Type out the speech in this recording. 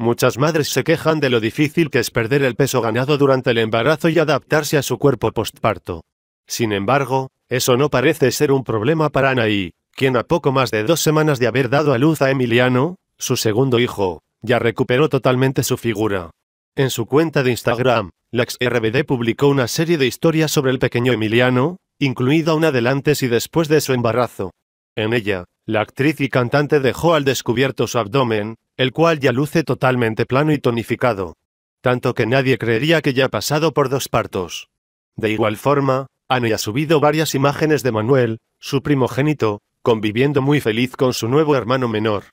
Muchas madres se quejan de lo difícil que es perder el peso ganado durante el embarazo y adaptarse a su cuerpo postparto. Sin embargo, eso no parece ser un problema para Anaí, quien a poco más de dos semanas de haber dado a luz a Emiliano, su segundo hijo, ya recuperó totalmente su figura. En su cuenta de Instagram, la ex-RBD publicó una serie de historias sobre el pequeño Emiliano, incluida una del antes y después de su embarazo. En ella, la actriz y cantante dejó al descubierto su abdomen, el cual ya luce totalmente plano y tonificado. Tanto que nadie creería que ya ha pasado por dos partos. De igual forma, Ana ha subido varias imágenes de Manuel, su primogénito, conviviendo muy feliz con su nuevo hermano menor.